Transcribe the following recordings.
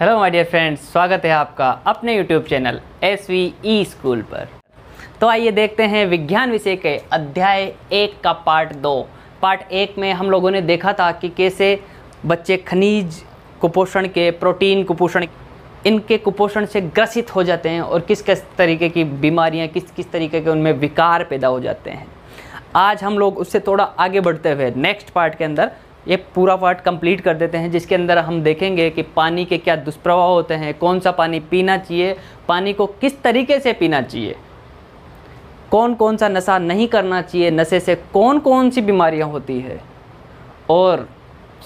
Hello my dear friends स्वागत है आपका अपने YouTube channel S V E school पर तो आइए देखते हैं विज्ञान विषय के अध्याय एक का पार्ट दो पार्ट एक में हम लोगों ने देखा था कि कैसे बच्चे खनिज कुपोषण के प्रोटीन कुपोषण इनके कुपोषण से ग्रसित हो जाते हैं और किस किस तरीके की बीमारियां किस किस तरीके के उनमें विकार पैदा हो जाते हैं आज हम लोग उससे थोड़ा आगे बढ़ते हुए नेक्स्ट पार्ट के अंदर ये पूरा पार्ट कंप्लीट कर देते हैं जिसके अंदर हम देखेंगे कि पानी के क्या दुष्प्रभाव होते हैं कौन सा पानी पीना चाहिए पानी को किस तरीके से पीना चाहिए कौन कौन सा नशा नहीं करना चाहिए नशे से कौन कौन सी बीमारियां होती है और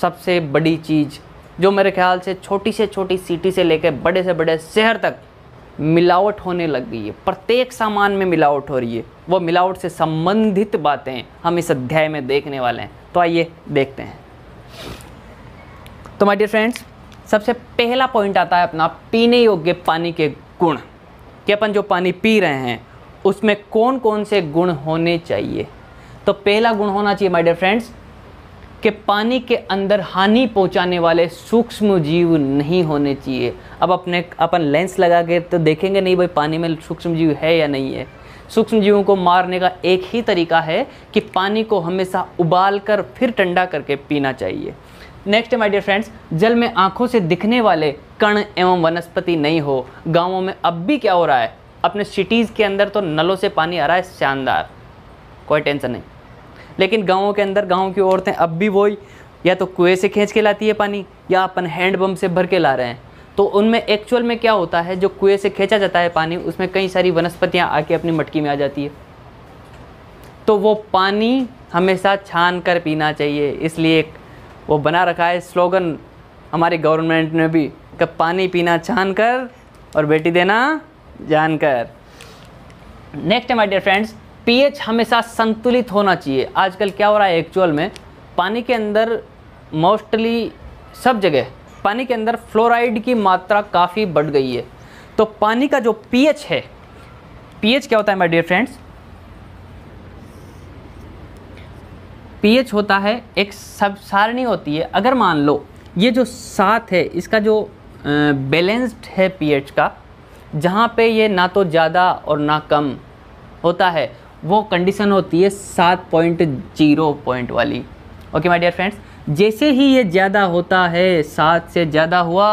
सबसे बड़ी चीज़ जो मेरे ख्याल से छोटी से छोटी सिटी से लेकर बड़े से बड़े शहर तक मिलावट होने लग गई है प्रत्येक सामान में मिलावट हो रही है वो मिलावट से संबंधित बातें हम इस अध्याय में देखने वाले हैं तो आइए देखते हैं तो माय डियर फ्रेंड्स सबसे पहला पॉइंट आता है अपना पीने योग्य पानी के गुण कि अपन जो पानी पी रहे हैं उसमें कौन कौन से गुण होने चाहिए तो पहला गुण होना चाहिए माय डियर फ्रेंड्स कि पानी के अंदर हानि पहुंचाने वाले सूक्ष्म जीव नहीं होने चाहिए अब अपने अपन लेंस लगा के तो देखेंगे नहीं भाई पानी में सूक्ष्म जीव है या नहीं है सूक्ष्म जीवों को मारने का एक ही तरीका है कि पानी को हमेशा उबाल कर फिर ठंडा करके पीना चाहिए नेक्स्ट माय डियर फ्रेंड्स जल में आंखों से दिखने वाले कण एवं वनस्पति नहीं हो गाँवों में अब भी क्या हो रहा है अपने सिटीज़ के अंदर तो नलों से पानी आ रहा है शानदार कोई टेंशन नहीं लेकिन गाँवों के अंदर गाँव की औरतें अब भी वही या तो कुएँ से खींच के लाती है पानी या अपन हैंडपम्प से भर के ला रहे हैं तो उनमें एक्चुअल में क्या होता है जो कुएँ से खींचा जाता है पानी उसमें कई सारी वनस्पतियाँ आके अपनी मटकी में आ जाती है तो वो पानी हमेशा छान कर पीना चाहिए इसलिए वो बना रखा है स्लोगन हमारी गवर्नमेंट ने भी कि पानी पीना छान कर और बेटी देना जानकर नेक्स्ट है माय डियर फ्रेंड्स पीएच हमेशा संतुलित होना चाहिए आजकल क्या हो रहा है एक्चुअल में पानी के अंदर मोस्टली सब जगह पानी के अंदर फ्लोराइड की मात्रा काफ़ी बढ़ गई है तो पानी का जो पीएच है पीएच क्या होता है माय डियर फ्रेंड्स पीएच होता है एक सब सारणी होती है अगर मान लो ये जो सात है इसका जो बैलेंस्ड है पीएच का जहाँ पे ये ना तो ज़्यादा और ना कम होता है वो कंडीशन होती है सात पॉइंट जीरो पॉइंट वाली ओके माय डियर फ्रेंड्स जैसे ही ये ज़्यादा होता है सात से ज़्यादा हुआ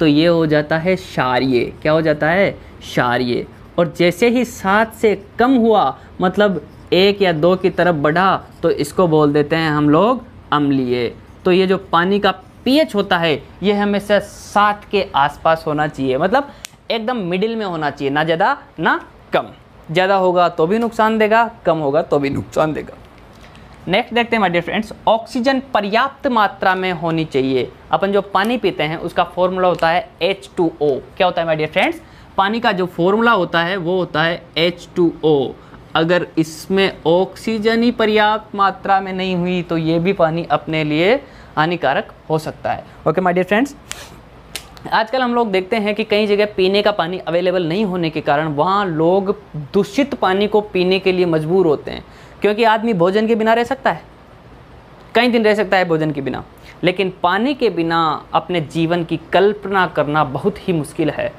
तो ये हो जाता है शार्य क्या हो जाता है शार्य और जैसे ही सात से कम हुआ मतलब एक या दो की तरफ बढ़ा तो इसको बोल देते हैं हम लोग अम्लीय तो ये जो पानी का पीएच होता है ये हमेशा सात के आसपास होना चाहिए मतलब एकदम मिडिल में होना चाहिए ना ज़्यादा ना कम ज़्यादा होगा तो भी नुकसान देगा कम होगा तो भी नुकसान देगा नेक्स्ट देखते हैं माय डियर फ्रेंड्स ऑक्सीजन पर्याप्त मात्रा में होनी चाहिए अपन जो पानी पीते हैं उसका फॉर्मूला होता है H2O क्या होता है माई डियर फ्रेंड्स पानी का जो फॉर्मूला होता है वो होता है H2O अगर इसमें ऑक्सीजन ही पर्याप्त मात्रा में नहीं हुई तो ये भी पानी अपने लिए हानिकारक हो सकता है ओके माय डियर फ्रेंड्स आजकल हम लोग देखते हैं कि कई जगह पीने का पानी अवेलेबल नहीं होने के कारण वहाँ लोग दूषित पानी को पीने के लिए मजबूर होते हैं क्योंकि आदमी भोजन के बिना रह सकता है कई दिन रह सकता है भोजन के बिना लेकिन पानी के बिना अपने जीवन की कल्पना करना बहुत ही मुश्किल है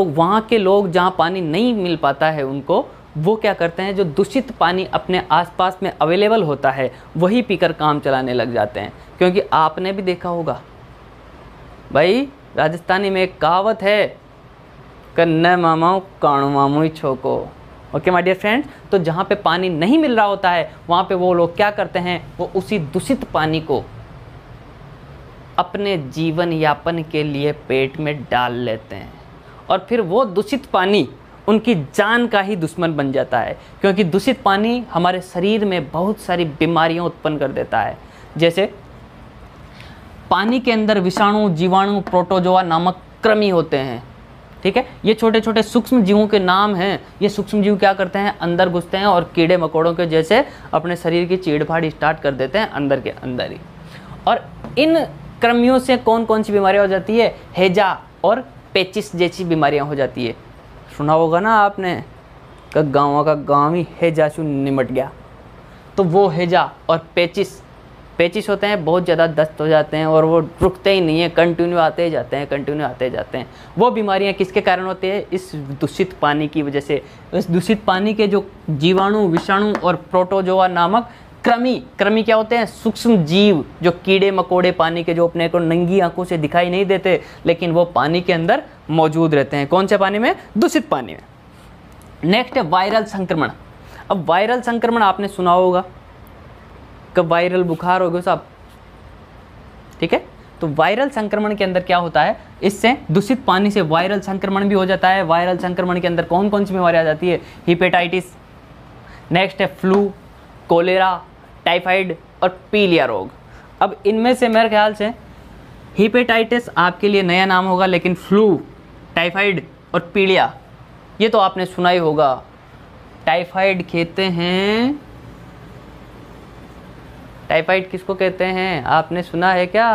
तो वहाँ के लोग जहाँ पानी नहीं मिल पाता है उनको वो क्या करते हैं जो दूषित पानी अपने आसपास में अवेलेबल होता है वही पीकर काम चलाने लग जाते हैं क्योंकि आपने भी देखा होगा भाई राजस्थानी में एक कहावत है कन्न मामाओ काणु मामू छोको ओके माय डियर फ्रेंड्स तो जहाँ पे पानी नहीं मिल रहा होता है वहाँ पे वो लोग क्या करते हैं वो उसी दूषित पानी को अपने जीवन यापन के लिए पेट में डाल लेते हैं और फिर वो दूषित पानी उनकी जान का ही दुश्मन बन जाता है क्योंकि दूषित पानी हमारे शरीर में बहुत सारी बीमारियां उत्पन्न कर देता है जैसे पानी के अंदर विषाणु जीवाणु प्रोटोजोआ नामक क्रमी होते हैं ठीक है ये छोटे छोटे सूक्ष्म जीवों के नाम हैं ये सूक्ष्म जीव क्या करते हैं अंदर घुसते हैं और कीड़े मकोड़ों के जैसे अपने शरीर की चीड़फाड़ स्टार्ट कर देते हैं अंदर के अंदर ही और इन कृमियों से कौन कौन सी बीमारियाँ हो जाती है हैजा और पेचिस जैसी बीमारियाँ हो जाती है सुना होगा ना आपने का गाँव का गाँव ही हैजा चू निमट गया तो वो हैजा और पेचिस पेचिस होते हैं बहुत ज़्यादा दस्त हो जाते हैं और वो रुकते ही नहीं है कंटिन्यू आते ही जाते हैं कंटिन्यू आते ही जाते हैं वो बीमारियां किसके कारण होती है इस दूषित पानी की वजह से इस दूषित पानी के जो जीवाणु विषाणु और प्रोटोजोआ नामक क्रमी क्रमी क्या होते हैं सूक्ष्म जीव जो कीड़े मकोड़े पानी के जो अपने को नंगी आंखों से दिखाई नहीं देते लेकिन वो पानी के अंदर मौजूद रहते हैं कौन से पानी में दूषित पानी में नेक्स्ट है वायरल संक्रमण अब वायरल संक्रमण आपने सुना होगा कब वायरल बुखार हो गया साहब ठीक है तो वायरल संक्रमण के अंदर क्या होता है इससे दूषित पानी से वायरल संक्रमण भी हो जाता है वायरल संक्रमण के अंदर कौन कौन सी बीमारी आ जाती है हिपेटाइटिस नेक्स्ट है फ्लू कोलेरा टाइफाइड और पीलिया रोग अब इनमें से मेरे ख्याल से हिपेटाइटिस आपके लिए नया नाम होगा लेकिन फ्लू टाइफाइड और पीलिया ये तो आपने सुना ही होगा टाइफाइड कहते हैं टाइफाइड किसको कहते हैं आपने सुना है क्या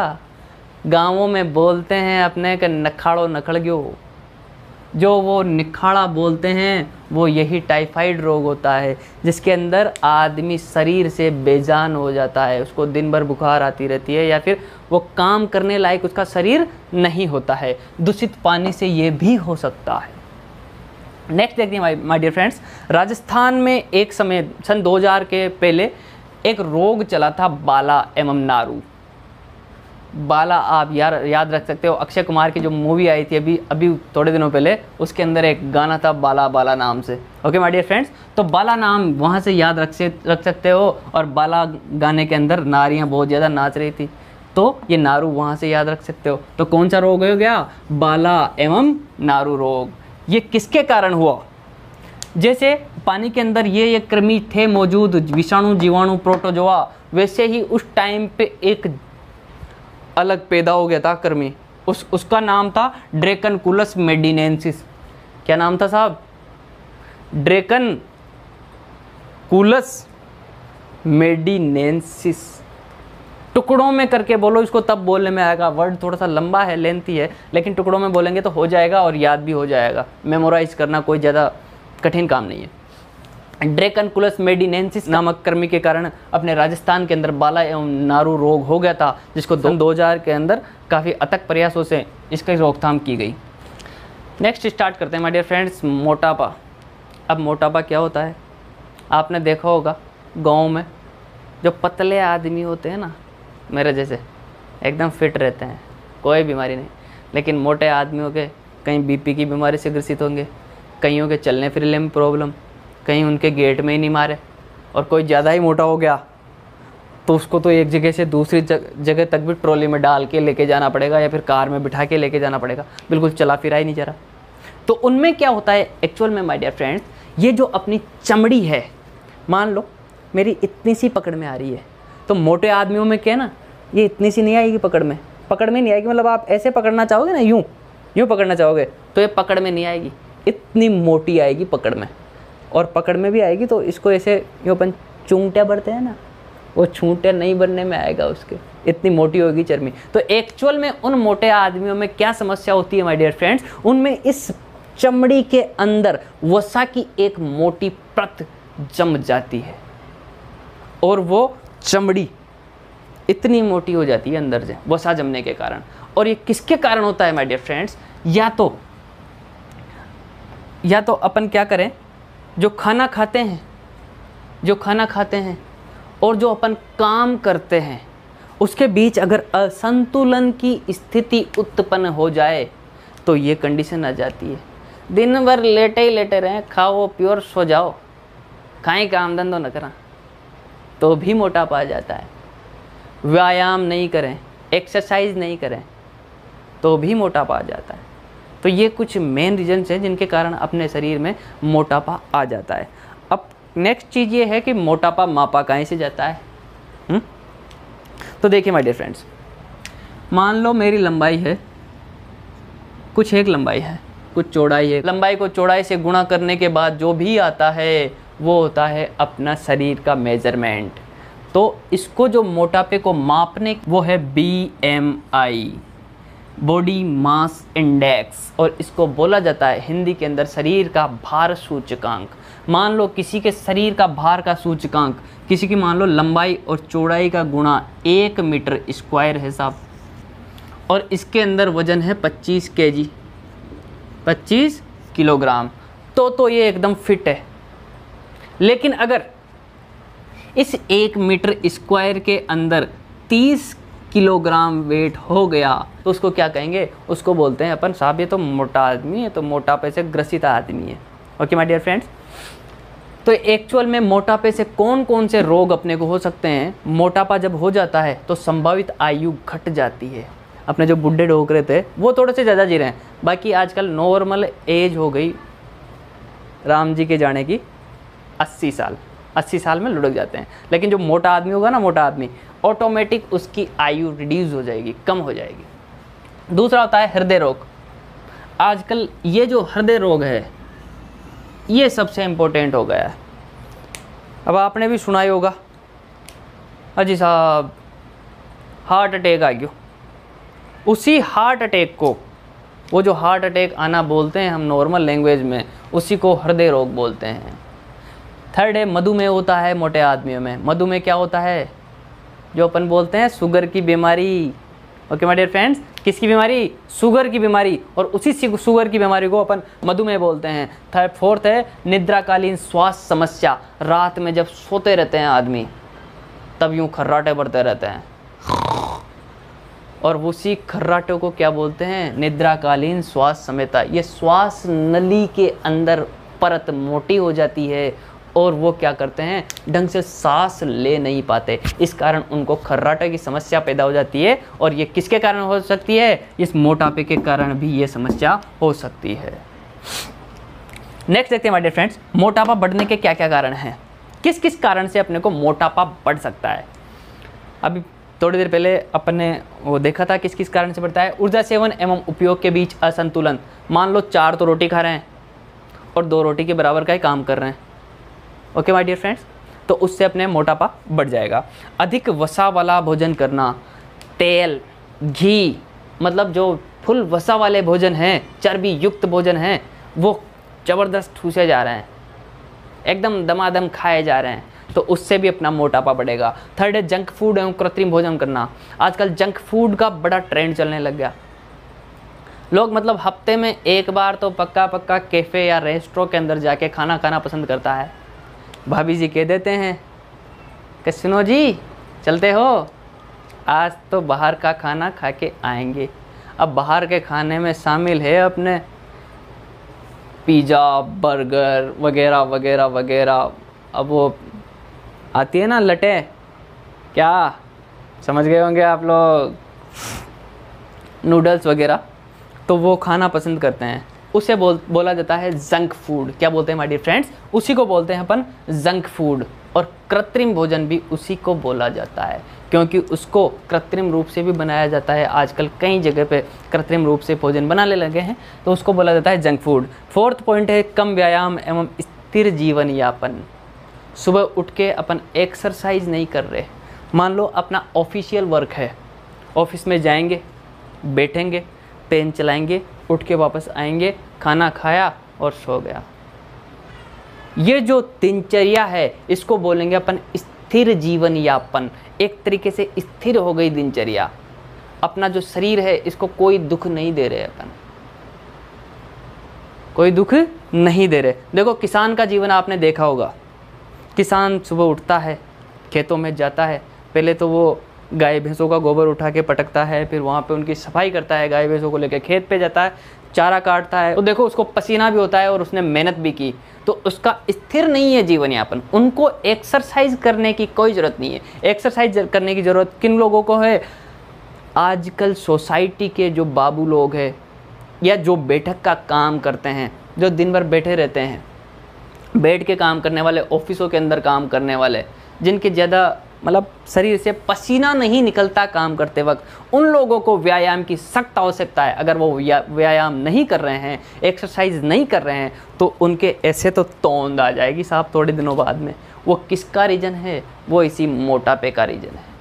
गांवों में बोलते हैं अपने के नखाड़ो नखड़ग्यो जो वो निखाड़ा बोलते हैं वो यही टाइफाइड रोग होता है जिसके अंदर आदमी शरीर से बेजान हो जाता है उसको दिन भर बुखार आती रहती है या फिर वो काम करने लायक उसका शरीर नहीं होता है दूषित पानी से ये भी हो सकता है नेक्स्ट देखते हैं माय डियर फ्रेंड्स राजस्थान में एक समय सन 2000 के पहले एक रोग चला था बाला एवं नारू बाला आप यार याद रख सकते हो अक्षय कुमार की जो मूवी आई थी अभी अभी थोड़े दिनों पहले उसके अंदर एक गाना था बाला बाला नाम से ओके माय डियर फ्रेंड्स तो बाला नाम वहाँ से याद रख से रख सकते हो और बाला गाने के अंदर नारियाँ बहुत ज़्यादा नाच रही थी तो ये नारू वहाँ से याद रख सकते हो तो कौन सा रोग हो गया बाला एवं नारू रोग ये किसके कारण हुआ जैसे पानी के अंदर ये ये कृमि थे मौजूद विषाणु जीवाणु प्रोटोजोआ वैसे ही उस टाइम पे एक अलग पैदा हो गया था कर्मी उस उसका नाम था ड्रेकन कुलस मेडिनेंसिस क्या नाम था साहब ड्रेकन कुलस मेडिनेंसिस टुकड़ों में करके बोलो इसको तब बोलने में आएगा वर्ड थोड़ा सा लंबा है लेंथी है लेकिन टुकड़ों में बोलेंगे तो हो जाएगा और याद भी हो जाएगा मेमोराइज करना कोई ज़्यादा कठिन काम नहीं है ड्रेकन कुलस मेडिनेंसिस नामक कृमि के कारण अपने राजस्थान के अंदर बाला एवं नारू रोग हो गया था जिसको दो हजार के अंदर काफ़ी अथक प्रयासों से इसकी रोकथाम की गई नेक्स्ट स्टार्ट करते हैं माय डियर फ्रेंड्स मोटापा अब मोटापा क्या होता है आपने देखा होगा गाँव में जो पतले आदमी होते हैं ना मेरे जैसे एकदम फिट रहते हैं कोई बीमारी नहीं लेकिन मोटे आदमियों के कहीं बीपी की बीमारी से ग्रसित होंगे कईयों के चलने फिरने में प्रॉब्लम कहीं उनके गेट में ही नहीं मारे और कोई ज़्यादा ही मोटा हो गया तो उसको तो एक जगह से दूसरी जगह तक भी ट्रॉली में डाल के लेके जाना पड़ेगा या फिर कार में बिठा के लेके जाना पड़ेगा बिल्कुल चला फिरा ही नहीं जा रहा तो उनमें क्या होता है एक्चुअल में माय डियर फ्रेंड्स ये जो अपनी चमड़ी है मान लो मेरी इतनी सी पकड़ में आ रही है तो मोटे आदमियों में क्या ना ये इतनी सी नहीं आएगी पकड़ में पकड़ में नहीं आएगी मतलब आप ऐसे पकड़ना चाहोगे ना यूँ यूँ पकड़ना चाहोगे तो ये पकड़ में नहीं आएगी इतनी मोटी आएगी पकड़ में और पकड़ में भी आएगी तो इसको ऐसे जो अपन चूंटे भरते हैं ना वो छूटे नहीं बनने में आएगा उसके इतनी मोटी होगी चर्मी तो एक्चुअल में उन मोटे आदमियों में क्या समस्या होती है माय डियर फ्रेंड्स उनमें इस चमड़ी के अंदर वसा की एक मोटी प्रत जम जाती है और वो चमड़ी इतनी मोटी हो जाती है अंदर से वसा जमने के कारण और ये किसके कारण होता है माय डियर फ्रेंड्स या तो या तो अपन क्या करें जो खाना खाते हैं जो खाना खाते हैं और जो अपन काम करते हैं उसके बीच अगर असंतुलन की स्थिति उत्पन्न हो जाए तो ये कंडीशन आ जाती है दिन भर लेटे ही लेटे रहें खाओ प्योर सो जाओ खाएं काम धंधो न करा तो भी मोटापा आ जाता है व्यायाम नहीं करें एक्सरसाइज नहीं करें तो भी मोटापा आ जाता है तो ये कुछ मेन रीजन्स हैं जिनके कारण अपने शरीर में मोटापा आ जाता है अब नेक्स्ट चीज़ ये है कि मोटापा मापा कहीं से जाता है हुँ? हम्म? तो देखिए माय डियर फ्रेंड्स मान लो मेरी लंबाई है कुछ एक लंबाई है कुछ चौड़ाई है लंबाई को चौड़ाई से गुणा करने के बाद जो भी आता है वो होता है अपना शरीर का मेजरमेंट तो इसको जो मोटापे को मापने वो है B M I body mass index और इसको बोला जाता है हिंदी के अंदर शरीर का भार सूचकांक मान लो किसी के शरीर का भार का सूचकांक किसी की मान लो लंबाई और चौड़ाई का गुणा एक मीटर स्क्वायर है साहब और इसके अंदर वज़न है 25 के जी पच्चीस किलोग्राम तो तो ये एकदम फिट है लेकिन अगर इस एक मीटर स्क्वायर के अंदर 30 किलोग्राम वेट हो गया तो उसको क्या कहेंगे उसको बोलते हैं अपन साहब ये तो मोटा आदमी है तो मोटापे से ग्रसित आदमी है ओके माय डियर फ्रेंड्स तो एक्चुअल में मोटापे से कौन कौन से रोग अपने को हो सकते हैं मोटापा जब हो जाता है तो संभावित आयु घट जाती है अपने जो बुढ़े रहे थे वो थोड़े से ज़्यादा जी रहे हैं बाकी आजकल नॉर्मल एज हो गई राम जी के जाने की अस्सी साल अस्सी साल में लुढ़क जाते हैं लेकिन जो मोटा आदमी होगा ना मोटा आदमी ऑटोमेटिक उसकी आयु रिड्यूज़ हो जाएगी कम हो जाएगी दूसरा होता है हृदय रोग आजकल ये जो हृदय रोग है ये सबसे इम्पोर्टेंट हो गया है अब आपने भी सुना ही होगा अजी साहब हार्ट अटैक आ गयो उसी हार्ट अटैक को वो जो हार्ट अटैक आना बोलते हैं हम नॉर्मल लैंग्वेज में उसी को हृदय रोग बोलते हैं थर्ड है मधुमेह होता है मोटे आदमियों में मधुमेह क्या होता है जो अपन बोलते हैं शुगर की बीमारी ओके माय डियर फ्रेंड्स किसकी बीमारी शुगर की बीमारी और उसी शुगर की बीमारी को अपन मधुमेह बोलते हैं थर्ड फोर्थ है निद्राकालीन श्वास समस्या रात में जब सोते रहते हैं आदमी तब यूँ खर्राटे बढ़ते रहते हैं और उसी खर्राटों को क्या बोलते हैं निद्राकालीन श्वास समेता ये श्वास नली के अंदर परत मोटी हो जाती है और वो क्या करते हैं ढंग से सांस ले नहीं पाते इस कारण उनको खर्राटा की समस्या पैदा हो जाती है और ये किसके कारण हो सकती है इस मोटापे के कारण भी ये समस्या हो सकती है नेक्स्ट देखते हैं माय डियर फ्रेंड्स मोटापा बढ़ने के क्या क्या कारण हैं किस किस कारण से अपने को मोटापा बढ़ सकता है अभी थोड़ी देर पहले अपने वो देखा था किस किस कारण से बढ़ता है ऊर्जा सेवन एवं उपयोग के बीच असंतुलन मान लो चार तो रोटी खा रहे हैं और दो रोटी के बराबर का ही काम कर रहे हैं ओके माय डियर फ्रेंड्स तो उससे अपने मोटापा बढ़ जाएगा अधिक वसा वाला भोजन करना तेल घी मतलब जो फुल वसा वाले भोजन हैं चर्बी युक्त भोजन हैं वो ज़बरदस्त ठूसे जा रहे हैं एकदम दमादम खाए जा रहे हैं तो उससे भी अपना मोटापा बढ़ेगा थर्ड है जंक फूड एवं कृत्रिम भोजन करना आजकल जंक फूड का बड़ा ट्रेंड चलने लग गया लोग मतलब हफ्ते में एक बार तो पक्का पक्का कैफ़े या रेस्टोरेंट के अंदर जाके खाना खाना पसंद करता है भाभी जी कह देते हैं कि सुनो जी चलते हो आज तो बाहर का खाना खा के आएंगे अब बाहर के खाने में शामिल है अपने पिज़्ज़ा बर्गर वगैरह वगैरह वगैरह अब वो आती है ना लटे क्या समझ गए होंगे आप लोग नूडल्स वगैरह तो वो खाना पसंद करते हैं उसे बोल बोला जाता है जंक फूड क्या बोलते हैं माय डियर फ्रेंड्स उसी को बोलते हैं अपन जंक फूड और कृत्रिम भोजन भी उसी को बोला जाता है क्योंकि उसको कृत्रिम रूप से भी बनाया जाता है आजकल कई जगह पे कृत्रिम रूप से भोजन बनाने लगे हैं तो उसको बोला जाता है जंक फूड फोर्थ पॉइंट है कम व्यायाम एवं स्थिर जीवन यापन सुबह उठ के अपन एक्सरसाइज नहीं कर रहे मान लो अपना ऑफिशियल वर्क है ऑफिस में जाएंगे बैठेंगे पेन चलाएंगे उठ के वापस आएंगे खाना खाया और सो गया ये जो दिनचर्या है इसको बोलेंगे अपन स्थिर जीवन यापन एक तरीके से स्थिर हो गई दिनचर्या अपना जो शरीर है इसको कोई दुख नहीं दे रहे अपन कोई दुख नहीं दे रहे देखो किसान का जीवन आपने देखा होगा किसान सुबह उठता है खेतों में जाता है पहले तो वो गाय भैंसों का गोबर उठा के पटकता है फिर वहाँ पे उनकी सफाई करता है गाय भैंसों को लेकर खेत पे जाता है चारा काटता है तो देखो उसको पसीना भी होता है और उसने मेहनत भी की तो उसका स्थिर नहीं है जीवन यापन उनको एक्सरसाइज करने की कोई ज़रूरत नहीं है एक्सरसाइज करने की ज़रूरत किन लोगों को है आजकल सोसाइटी के जो बाबू लोग हैं या जो बैठक का काम करते हैं जो दिन भर बैठे रहते हैं बैठ के काम करने वाले ऑफिसों के अंदर काम करने वाले जिनके ज़्यादा मतलब शरीर से पसीना नहीं निकलता काम करते वक्त उन लोगों को व्यायाम की सख्त आवश्यकता है अगर वो व्यायाम नहीं कर रहे हैं एक्सरसाइज नहीं कर रहे हैं तो उनके ऐसे तो तोंद आ जाएगी साहब थोड़े दिनों बाद में वो किसका रीजन है वो इसी मोटापे का रीजन है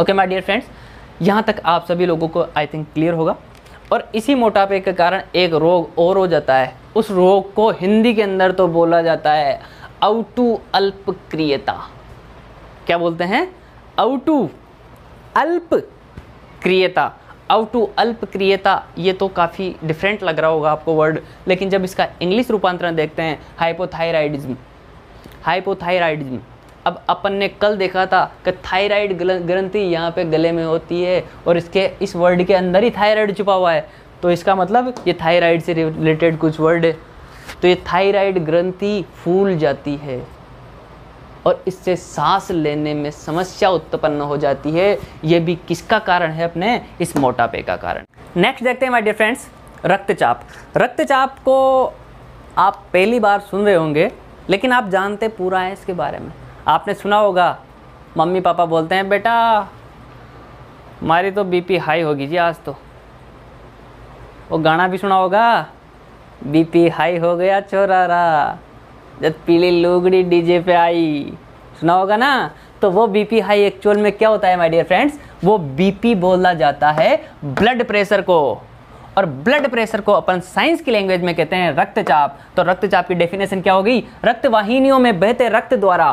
ओके माय डियर फ्रेंड्स यहाँ तक आप सभी लोगों को आई थिंक क्लियर होगा और इसी मोटापे के कारण एक रोग और हो जाता है उस रोग को हिंदी के अंदर तो बोला जाता है अवटू अल्पक्रियता क्या बोलते हैं अवटू अल्प क्रियता अवटू अल्प क्रियता ये तो काफ़ी डिफरेंट लग रहा होगा आपको वर्ड लेकिन जब इसका इंग्लिश रूपांतरण देखते हैं हाइपोथायराइडिज्म हाइपोथायराइडिज्म अब अपन ने कल देखा था कि थायराइड ग्रंथि यहाँ पे गले में होती है और इसके इस वर्ड के अंदर ही थायराइड छुपा हुआ है तो इसका मतलब ये थायराइड से रिलेटेड कुछ वर्ड है तो ये थायराइड ग्रंथि फूल जाती है और इससे सांस लेने में समस्या उत्पन्न हो जाती है ये भी किसका कारण है अपने इस मोटापे का कारण नेक्स्ट देखते हैं माई डियर फ्रेंड्स रक्तचाप रक्तचाप को आप पहली बार सुन रहे होंगे लेकिन आप जानते पूरा हैं इसके बारे में आपने सुना होगा मम्मी पापा बोलते हैं बेटा हमारी तो बीपी हाई होगी जी आज तो वो गाना भी सुना होगा बीपी हाई हो गया छोरा रा जब पीली लुगड़ी डीजे पे आई सुना होगा ना तो वो बीपी हाई एक्चुअल में क्या होता है माय डियर फ्रेंड्स वो बीपी बोला जाता है ब्लड प्रेशर को और ब्लड प्रेशर को अपन साइंस की लैंग्वेज में कहते हैं रक्तचाप तो रक्तचाप की डेफिनेशन क्या होगी वाहिनियों में बहते रक्त द्वारा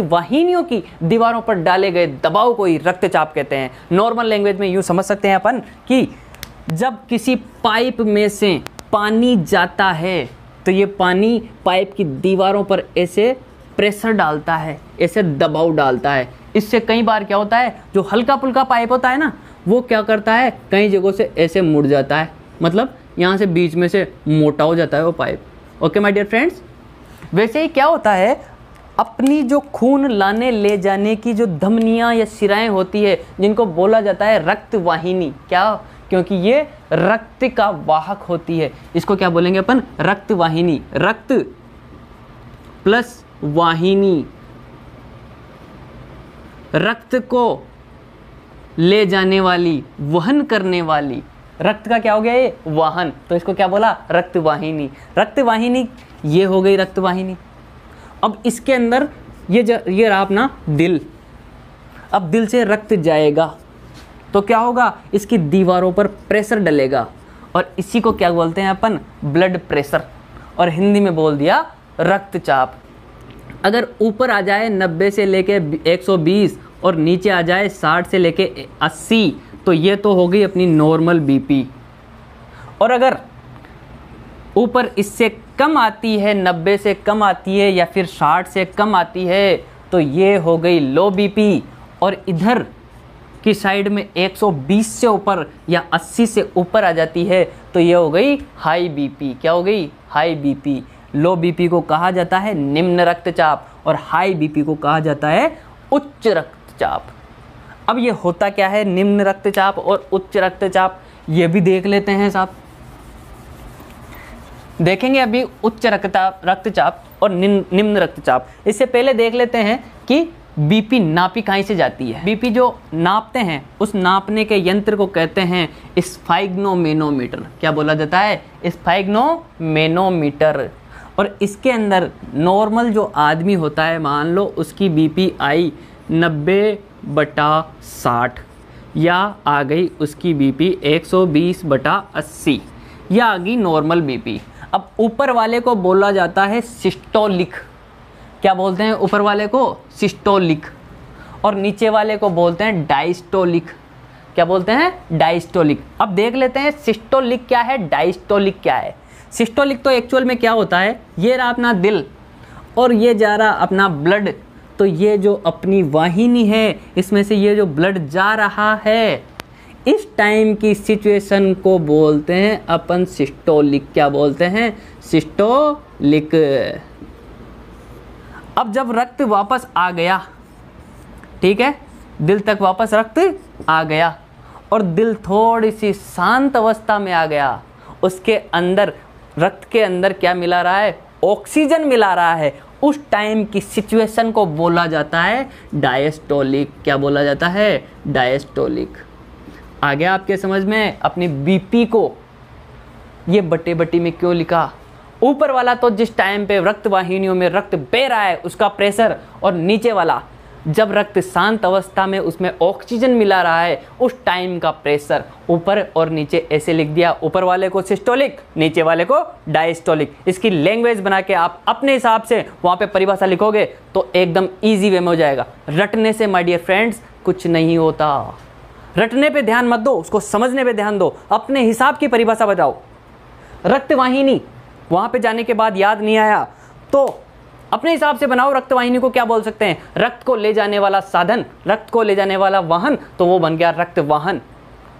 वाहिनियों की दीवारों पर डाले गए दबाव को ही रक्तचाप कहते हैं नॉर्मल लैंग्वेज में यूं समझ सकते हैं अपन कि जब किसी पाइप में से पानी जाता है तो ये पानी पाइप की दीवारों पर ऐसे प्रेशर डालता है ऐसे दबाव डालता है इससे कई बार क्या होता है जो हल्का पुल्का पाइप होता है ना वो क्या करता है कई जगहों से ऐसे मुड़ जाता है मतलब यहाँ से बीच में से मोटा हो जाता है वो pipe okay my dear friends वैसे ही क्या होता है अपनी जो खून लाने ले जाने की जो धमनियाँ या सिराएँ होती है जिनको बोला जाता है रक्त वाहिनी क्या क्योंकि ये रक्त का वाहक होती है इसको क्या बोलेंगे अपन रक्त वाहिनी रक्त प्लस वाहिनी रक्त को ले जाने वाली वहन करने वाली रक्त का क्या हो गया ये वाहन तो इसको क्या बोला रक्त वाहिनी रक्त वाहिनी ये हो गई रक्तवाहिनी अब इसके अंदर ये ज, ये रहा अपना दिल अब दिल से रक्त जाएगा तो क्या होगा इसकी दीवारों पर प्रेशर डलेगा और इसी को क्या बोलते हैं अपन ब्लड प्रेशर और हिंदी में बोल दिया रक्तचाप अगर ऊपर आ जाए 90 से लेके 120 और नीचे आ जाए 60 से लेके 80 तो ये तो हो गई अपनी नॉर्मल बीपी और अगर ऊपर इससे कम आती है 90 से कम आती है या फिर 60 से कम आती है तो ये हो गई लो बीपी और इधर की साइड में 120 से ऊपर या 80 से ऊपर आ जाती है तो ये हो गई हाई बीपी क्या हो गई हाई बीपी लो बीपी को कहा जाता है निम्न रक्तचाप और हाई बीपी को कहा जाता है उच्च रक्तचाप अब ये होता क्या है निम्न रक्तचाप और उच्च रक्तचाप ये भी देख लेते हैं साहब देखेंगे अभी उच्च रक्तचाप रक्तचाप और निम्न रक्तचाप इससे पहले देख लेते हैं कि बीपी नापी कहीं से जाती है बीपी जो नापते हैं उस नापने के यंत्र को कहते हैं स्फाइग्नोमेनोमीटर क्या बोला जाता है स्फाइग्नोमेनोमीटर और इसके अंदर नॉर्मल जो आदमी होता है मान लो उसकी बीपी आई नब्बे बटा साठ या आ गई उसकी बीपी 120 बटा 80 या आ गई नॉर्मल बीपी अब ऊपर वाले को बोला जाता है सिस्टोलिक क्या बोलते हैं ऊपर वाले को सिस्टोलिक और नीचे वाले को बोलते हैं डाइस्टोलिक क्या बोलते हैं डाइस्टोलिक अब देख लेते हैं सिस्टोलिक क्या है डाइस्टोलिक क्या है सिस्टोलिक तो एक्चुअल में क्या होता है ये रहा अपना दिल और ये जा रहा अपना ब्लड तो ये जो अपनी वाहिनी है इसमें से ये जो ब्लड जा रहा है इस टाइम की सिचुएशन को बोलते हैं अपन सिस्टोलिक क्या बोलते हैं सिस्टोलिक अब जब रक्त वापस आ गया ठीक है दिल तक वापस रक्त आ गया और दिल थोड़ी सी शांत अवस्था में आ गया उसके अंदर रक्त के अंदर क्या मिला रहा है ऑक्सीजन मिला रहा है उस टाइम की सिचुएशन को बोला जाता है डायस्टोलिक क्या बोला जाता है डायस्टोलिक आ गया आपके समझ में अपनी बीपी को ये बटे बटी में क्यों लिखा ऊपर वाला तो जिस टाइम पे रक्त वाहिनियों में रक्त बह रहा है उसका प्रेशर और नीचे वाला जब रक्त शांत अवस्था में उसमें ऑक्सीजन मिला रहा है उस टाइम का प्रेशर ऊपर और नीचे ऐसे लिख दिया ऊपर वाले को सिस्टोलिक नीचे वाले को डायस्टोलिक इसकी लैंग्वेज बना के आप अपने हिसाब से वहाँ पे परिभाषा लिखोगे तो एकदम ईजी वे में हो जाएगा रटने से माय डियर फ्रेंड्स कुछ नहीं होता रटने पे ध्यान मत दो उसको समझने पे ध्यान दो अपने हिसाब की परिभाषा बताओ रक्तवाहिनी वहां पे जाने के बाद याद नहीं आया तो अपने हिसाब से बनाओ रक्तवाहिनी को क्या बोल सकते हैं रक्त को ले जाने वाला साधन रक्त को ले जाने वाला वाहन तो वो बन गया रक्त वाहन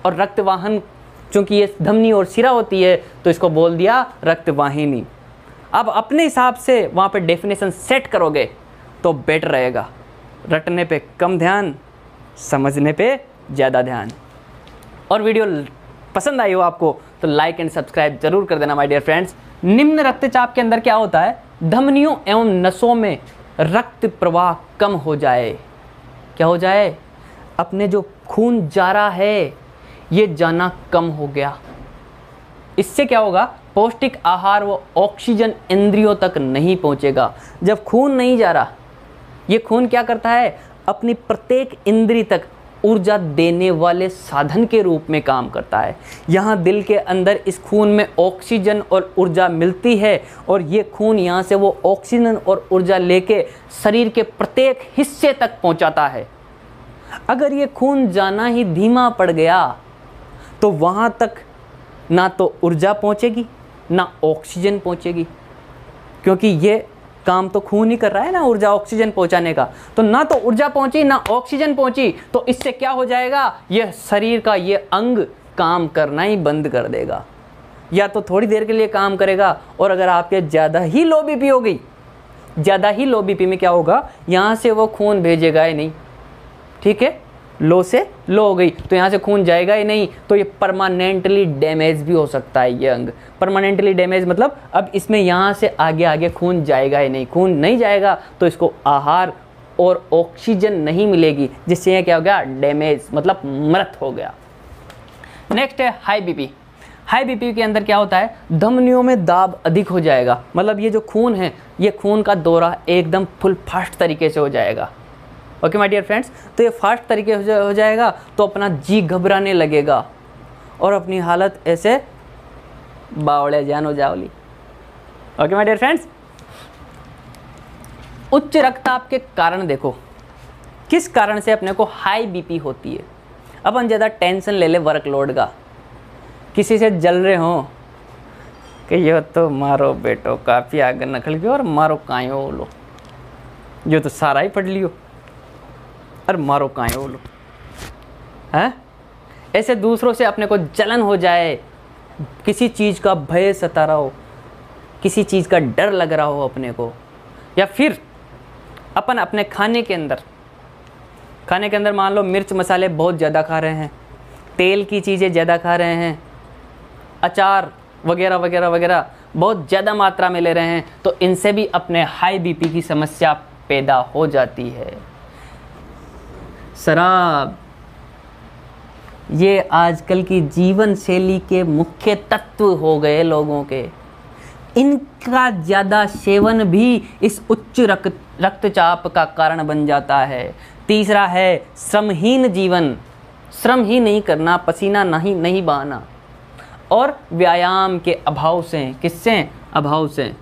और रक्त वाहन चूंकि ये धमनी और सिरा होती है तो इसको बोल दिया रक्तवाहिनी अब अपने हिसाब से वहां पर डेफिनेशन सेट करोगे तो बेटर रहेगा रटने पे कम ध्यान समझने पे ज़्यादा ध्यान और वीडियो पसंद आई हो आपको तो लाइक एंड सब्सक्राइब जरूर कर देना माय डियर फ्रेंड्स निम्न रक्तचाप के अंदर क्या होता है धमनियों एवं नसों में रक्त प्रवाह कम हो जाए क्या हो जाए अपने जो खून जा रहा है ये जाना कम हो गया इससे क्या होगा पौष्टिक आहार व ऑक्सीजन इंद्रियों तक नहीं पहुंचेगा जब खून नहीं जा रहा ये खून क्या करता है अपनी प्रत्येक इंद्री तक ऊर्जा देने वाले साधन के रूप में काम करता है यहाँ दिल के अंदर इस खून में ऑक्सीजन और ऊर्जा मिलती है और ये खून यहाँ से वो ऑक्सीजन और ऊर्जा लेके शरीर के प्रत्येक हिस्से तक पहुँचाता है अगर ये खून जाना ही धीमा पड़ गया तो वहाँ तक ना तो ऊर्जा पहुँचेगी ना ऑक्सीजन पहुँचेगी क्योंकि ये काम तो खून ही कर रहा है ना ऊर्जा ऑक्सीजन पहुंचाने का तो ना तो ऊर्जा पहुंची ना ऑक्सीजन पहुंची तो इससे क्या हो जाएगा यह शरीर का ये अंग काम करना ही बंद कर देगा या तो थोड़ी देर के लिए काम करेगा और अगर आपके ज़्यादा ही लो बीपी हो गई ज़्यादा ही लो बीपी में क्या होगा यहाँ से वो खून भेजेगा ही नहीं ठीक है लो से लो हो गई तो यहाँ से खून जाएगा ही नहीं तो ये परमानेंटली डैमेज भी हो सकता है ये अंग परमानेंटली डैमेज मतलब अब इसमें यहाँ से आगे आगे खून जाएगा ही नहीं खून नहीं जाएगा तो इसको आहार और ऑक्सीजन नहीं मिलेगी जिससे यह क्या हो गया डैमेज मतलब मृत हो गया नेक्स्ट है हाई बीपी हाई बीपी के अंदर क्या होता है धमनियों में दाब अधिक हो जाएगा मतलब ये जो खून है ये खून का दौरा एकदम फुल फास्ट तरीके से हो जाएगा ओके माय डियर फ्रेंड्स तो ये फास्ट तरीके हो, जा, हो जाएगा तो अपना जी घबराने लगेगा और अपनी हालत ऐसे बावड़े जान हो जावली ओके माय डियर फ्रेंड्स उच्च रक्ताप के कारण देखो किस कारण से अपने को हाई बीपी होती है अपन ज़्यादा टेंशन ले ले वर्कलोड का किसी से जल रहे हों कि यह तो मारो बेटो काफ़ी आगे नखल गयो और मारो कायो लो जो तो सारा ही पढ़ लियो अरे मारो काएँ बोलो हैं ऐसे दूसरों से अपने को जलन हो जाए किसी चीज़ का भय सता रहा हो किसी चीज़ का डर लग रहा हो अपने को या फिर अपन अपने खाने के अंदर खाने के अंदर मान लो मिर्च मसाले बहुत ज़्यादा खा रहे हैं तेल की चीज़ें ज़्यादा खा रहे हैं अचार वगैरह वगैरह वगैरह बहुत ज़्यादा मात्रा में ले रहे हैं तो इनसे भी अपने हाई बीपी की समस्या पैदा हो जाती है शराब ये आजकल की जीवन शैली के मुख्य तत्व हो गए लोगों के इनका ज़्यादा सेवन भी इस उच्च रक्त रक्तचाप का कारण बन जाता है तीसरा है श्रमहीन जीवन श्रम ही नहीं करना पसीना नहीं नहीं बहाना और व्यायाम के अभाव से किससे अभाव से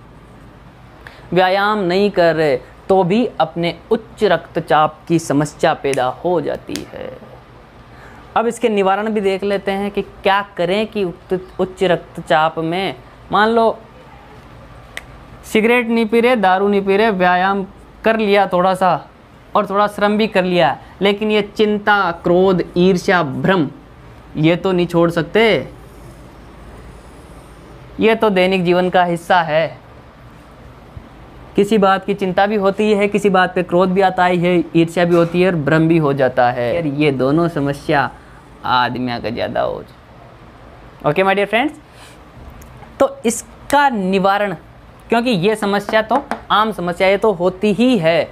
व्यायाम नहीं कर रहे तो भी अपने उच्च रक्तचाप की समस्या पैदा हो जाती है अब इसके निवारण भी देख लेते हैं कि क्या करें कि उच्च रक्तचाप में मान लो सिगरेट नहीं पी रहे दारू नहीं पी रहे व्यायाम कर लिया थोड़ा सा और थोड़ा श्रम भी कर लिया लेकिन ये चिंता क्रोध ईर्ष्या भ्रम ये तो नहीं छोड़ सकते ये तो दैनिक जीवन का हिस्सा है किसी बात की चिंता भी होती है किसी बात पे क्रोध भी आता ही है ईर्ष्या भी होती है और भ्रम भी हो जाता है यार ये दोनों समस्या आदमिया का ज़्यादा हो ओके माय डियर फ्रेंड्स तो इसका निवारण क्योंकि ये समस्या तो आम समस्या ये तो होती ही है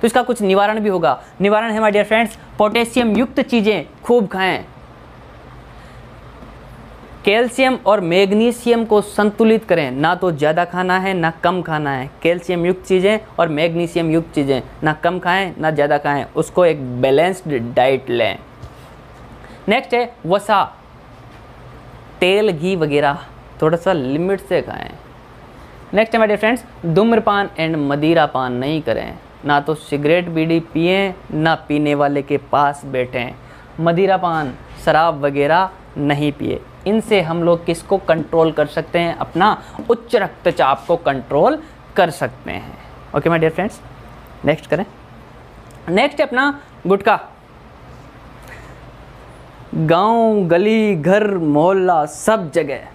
तो इसका कुछ निवारण भी होगा निवारण है माय डियर फ्रेंड्स पोटेशियम युक्त चीज़ें खूब खाएं कैल्शियम और मैग्नीशियम को संतुलित करें ना तो ज़्यादा खाना है ना कम खाना है कैल्शियम युक्त चीज़ें और मैग्नीशियम युक्त चीज़ें ना कम खाएं ना ज़्यादा खाएं उसको एक बैलेंस्ड डाइट लें नेक्स्ट है वसा तेल घी वगैरह थोड़ा सा लिमिट से खाएं नेक्स्ट है मेरे फ्रेंड्स धूम्रपान एंड मदिरा पान नहीं करें ना तो सिगरेट बीड़ी पिए ना पीने वाले के पास बैठें मदिरा पान शराब वगैरह नहीं पिए इनसे हम लोग किसको कंट्रोल कर सकते हैं अपना उच्च रक्तचाप को कंट्रोल कर सकते हैं okay my dear friends next करें नेक्स्ट अपना गुटका गांव गली घर मोहल्ला सब जगह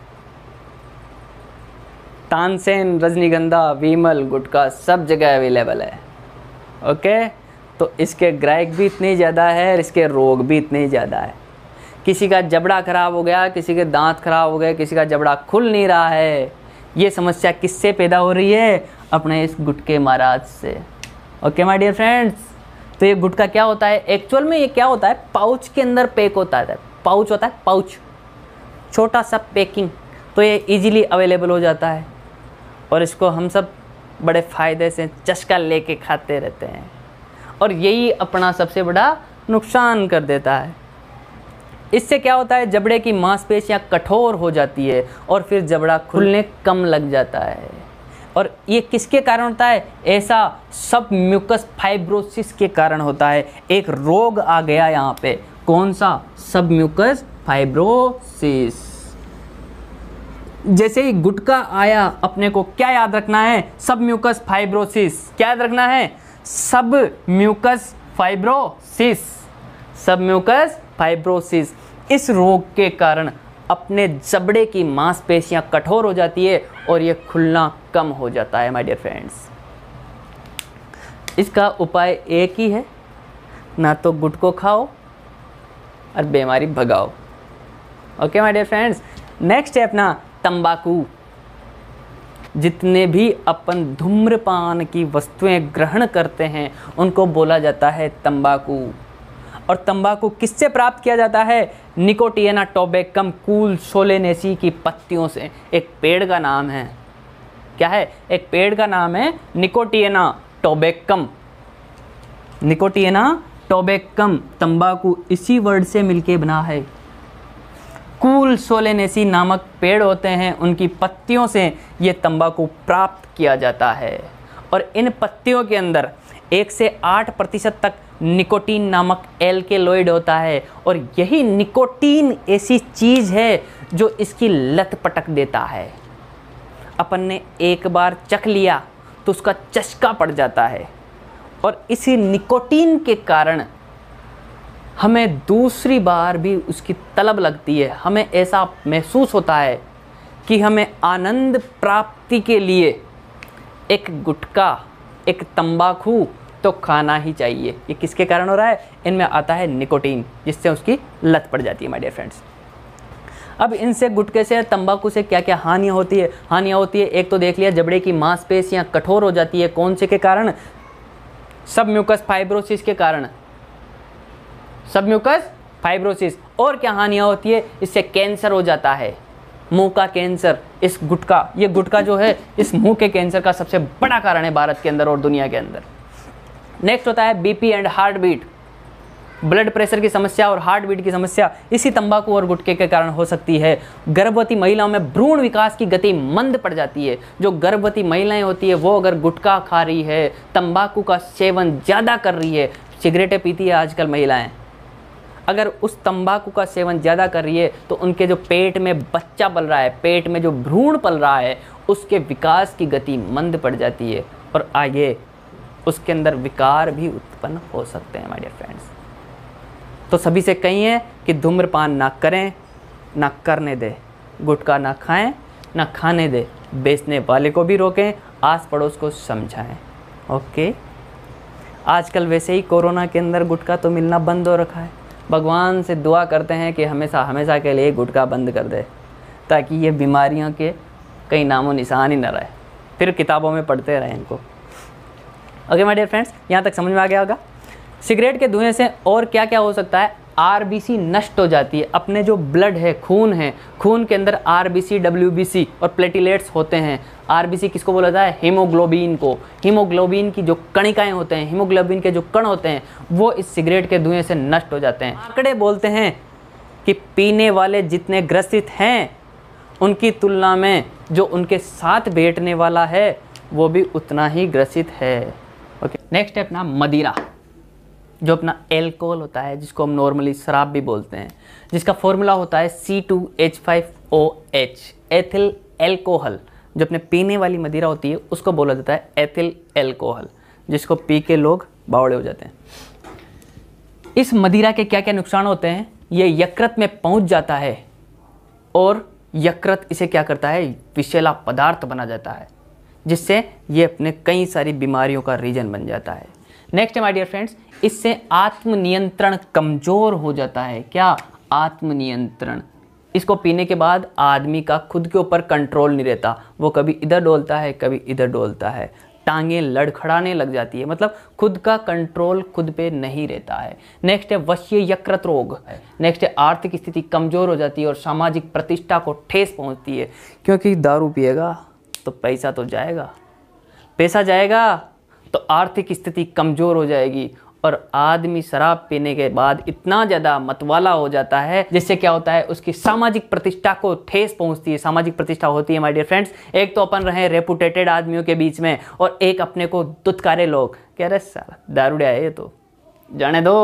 तानसेन रजनीगंधा वीमल गुटखा सब जगह अवेलेबल है ओके तो इसके ग्राहक भी इतने ज़्यादा है और इसके रोग भी इतने ज़्यादा है किसी का जबड़ा खराब हो गया किसी के दांत खराब हो गए किसी का जबड़ा खुल नहीं रहा है ये समस्या किससे पैदा हो रही है अपने इस गुटके महाराज से ओके माय डियर फ्रेंड्स तो ये गुटका क्या होता है एक्चुअल में ये क्या होता है पाउच के अंदर पैक होता है पाउच होता है पाउच छोटा सा पैकिंग तो ये इजीली अवेलेबल हो जाता है और इसको हम सब बड़े फ़ायदे से चस्का लेके खाते रहते हैं और यही अपना सबसे बड़ा नुकसान कर देता है इससे क्या होता है जबड़े की मांसपेशियां कठोर हो जाती है और फिर जबड़ा खुलने कम लग जाता है और ये किसके कारण होता है ऐसा सब म्यूकस फाइब्रोसिस के कारण होता है एक रोग आ गया यहाँ पे कौन सा सब म्यूकस फाइब्रोसिस जैसे ही गुटका आया अपने को क्या याद रखना है सब म्यूकस फाइब्रोसिस क्या याद रखना है सब म्यूकस फाइब्रोसिस सब म्यूकस फाइब्रोसिस इस रोग के कारण अपने जबड़े की मांसपेशियां कठोर हो जाती है और ये खुलना कम हो जाता है माय डियर फ्रेंड्स इसका उपाय एक ही है ना तो गुट को खाओ और बीमारी भगाओ okay my dear friends next है अपना तंबाकू जितने भी अपन धूम्रपान की वस्तुएं ग्रहण करते हैं उनको बोला जाता है तंबाकू और तंबाकू किससे प्राप्त किया जाता है निकोटियना टोबेकम कूल सोलेनेसी की पत्तियों से एक पेड़ का नाम है क्या है एक पेड़ का नाम है निकोटियना टोबेकम निकोटियना टोबेकम तंबाकू इसी वर्ड से मिलके बना है कूल सोलेनेसी नामक पेड़ होते हैं उनकी पत्तियों से ये तंबाकू प्राप्त किया जाता है और इन पत्तियों के अंदर एक से आठ प्रतिशत तक निकोटीन नामक लोइड होता है और यही निकोटीन ऐसी चीज़ है जो इसकी लत पटक देता है अपन ने एक बार चख लिया तो उसका चस्का पड़ जाता है और इसी निकोटीन के कारण हमें दूसरी बार भी उसकी तलब लगती है हमें ऐसा महसूस होता है कि हमें आनंद प्राप्ति के लिए एक गुटका एक तंबाकू तो खाना ही चाहिए ये किसके कारण हो रहा है इनमें आता है निकोटीन जिससे उसकी लत पड़ जाती है माय डियर फ्रेंड्स अब इनसे गुटके से तंबाकू से क्या क्या हानियाँ होती है हानियाँ होती है एक तो देख लिया जबड़े की मांसपेशियाँ कठोर हो जाती है कौन से के कारण सब म्यूकस फाइब्रोसिस के कारण सब म्यूकस फाइब्रोसिस और क्या हानियाँ होती है इससे कैंसर हो जाता है मुंह का कैंसर इस गुटका ये गुटका जो है इस मुंह के कैंसर का सबसे बड़ा कारण है भारत के अंदर और दुनिया के अंदर नेक्स्ट होता है BP and heart beat blood pressure की समस्या और हार्ट बीट की समस्या इसी तंबाकू और गुटके के कारण हो सकती है गर्भवती महिलाओं में भ्रूण विकास की गति मंद पड़ जाती है जो गर्भवती महिलाएं होती है वो अगर गुटखा खा रही है तंबाकू का सेवन ज़्यादा कर रही है सिगरेटें पीती है आजकल महिलाएं अगर उस तंबाकू का सेवन ज़्यादा कर रही है तो उनके जो पेट में बच्चा पल रहा है पेट में जो भ्रूण पल रहा है उसके विकास की गति मंद पड़ जाती है और आगे उसके अंदर विकार भी उत्पन्न हो सकते हैं माय डियर फ्रेंड्स तो सभी से कही कि धूम्रपान ना करें ना करने दें गुटखा ना खाएं ना खाने दें बेचने वाले को भी रोकें आस पड़ोस को समझाएं ओके आजकल वैसे ही कोरोना के अंदर गुटखा तो मिलना बंद हो रखा है भगवान से दुआ करते हैं कि हमेशा हमेशा के लिए गुटखा बंद कर दे ताकि ये बीमारियों के कई नामों निशान ही न रहे फिर किताबों में पढ़ते रहें इनको ओके माय डियर फ्रेंड्स यहाँ तक समझ में आ गया होगा सिगरेट के धुएं से और क्या क्या हो सकता है आर नष्ट हो जाती है अपने जो ब्लड है खून है खून के अंदर आर बी और प्लेटिलेट्स होते हैं आर किसको बोला जाता है हीमोग्लोबिन को हीमोग्लोबिन की जो कणिकाएं होते हैं हीमोग्लोबिन के जो कण होते हैं वो इस सिगरेट के धुएं से नष्ट हो जाते हैं आंकड़े बोलते हैं कि पीने वाले जितने ग्रसित हैं उनकी तुलना में जो उनके साथ बैठने वाला है वो भी उतना ही ग्रसित है ओके नेक्स्ट है अपना मदिरा जो अपना एल्कोहल होता है जिसको हम नॉर्मली शराब भी बोलते हैं जिसका फॉर्मूला होता है C two H five O H ethyl alcohol जो अपने पीने वाली मदिरा होती है उसको बोला जाता है एथिल एल्कोहल जिसको पी के लोग बावड़े हो जाते हैं इस मदिरा के क्या क्या नुकसान होते हैं ये यकृत में पहुंच जाता है और यकृत इसे क्या करता है विशेला पदार्थ बना जाता है जिससे ये अपने कई सारी बीमारियों का रीजन बन जाता है नेक्स्ट माय डियर फ्रेंड्स इससे आत्मनियंत्रण कमज़ोर हो जाता है क्या आत्मनियंत्रण इसको पीने के बाद आदमी का खुद के ऊपर कंट्रोल नहीं रहता वो कभी इधर डोलता है कभी इधर डोलता है टांगें लड़खड़ाने लग जाती है मतलब खुद का कंट्रोल खुद पे नहीं रहता है नेक्स्ट है वश्य यकृत रोग नेक्स्ट है आर्थिक स्थिति कमज़ोर हो जाती है और सामाजिक प्रतिष्ठा को ठेस पहुंचती है क्योंकि दारू पिएगा तो पैसा तो जाएगा पैसा जाएगा तो आर्थिक स्थिति कमज़ोर हो जाएगी और आदमी शराब पीने के बाद इतना ज़्यादा मतवाला हो जाता है जिससे क्या होता है उसकी सामाजिक प्रतिष्ठा को ठेस पहुंचती है सामाजिक प्रतिष्ठा होती है माय डियर फ्रेंड्स एक तो अपन रहे रेपुटेटेड आदमियों के बीच में और एक अपने को दुत्कारे लोग कह रहे सर दारूडिया है ये तो जाने दो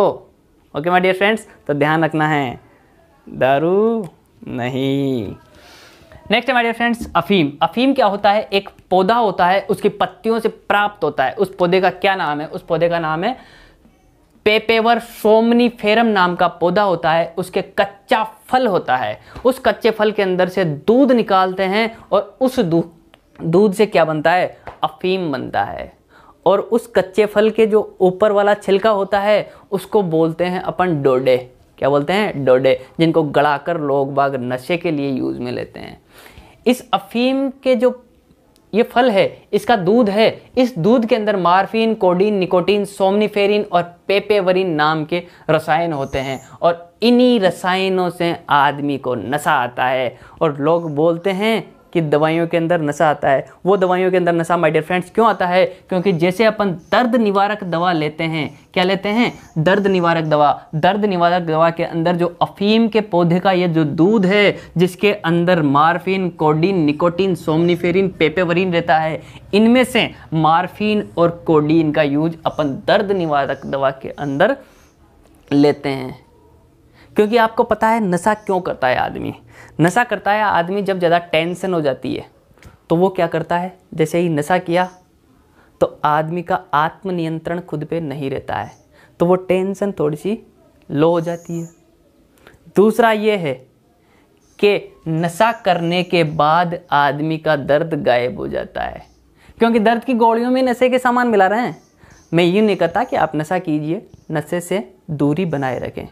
ओके माय डियर फ्रेंड्स तो ध्यान रखना है दारू नहीं नेक्स्ट हमारे फ्रेंड्स अफीम अफीम क्या होता है एक पौधा होता है उसकी पत्तियों से प्राप्त होता है उस पौधे का क्या नाम है उस पौधे का नाम है पेपेवर सोमनी फेरम नाम का पौधा होता है उसके कच्चा फल होता है उस कच्चे फल के अंदर से दूध निकालते हैं और उस दूध दूध से क्या बनता है अफीम बनता है और उस कच्चे फल के जो ऊपर वाला छिलका होता है उसको बोलते हैं अपन डोडे क्या बोलते हैं डोडे जिनको गड़ाकर लोग बाग नशे के लिए यूज़ में लेते हैं इस अफीम के जो ये फल है इसका दूध है इस दूध के अंदर मार्फिन कोडीन निकोटीन सोमनीफेरिन और पेपेवरिन नाम के रसायन होते हैं और इन्हीं रसायनों से आदमी को नशा आता है और लोग बोलते हैं कि दवाइयों के अंदर नशा आता है वो दवाइयों के अंदर नशा माय डियर फ्रेंड्स क्यों आता है क्योंकि जैसे अपन दर्द निवारक दवा लेते हैं क्या लेते हैं दर्द निवारक दवा दर्द निवारक दवा के अंदर जो अफीम के पौधे का ये जो दूध है जिसके अंदर morphine codeine nicotine somniferine papaverine रहता है इनमें से मार्फिन और कोडीन का यूज अपन दर्द निवारक दवा के अंदर लेते हैं क्योंकि आपको पता है नशा क्यों करता है आदमी नशा करता है आदमी जब ज़्यादा टेंशन हो जाती है तो वो क्या करता है जैसे ही नशा किया तो आदमी का आत्मनियंत्रण खुद पे नहीं रहता है तो वो टेंशन थोड़ी सी लो हो जाती है दूसरा ये है कि नशा करने के बाद आदमी का दर्द गायब हो जाता है क्योंकि दर्द की गोलियों में नशे के सामान मिला रहे हैं मैं ये नहीं कहता कि आप नशा कीजिए नशे से दूरी बनाए रखें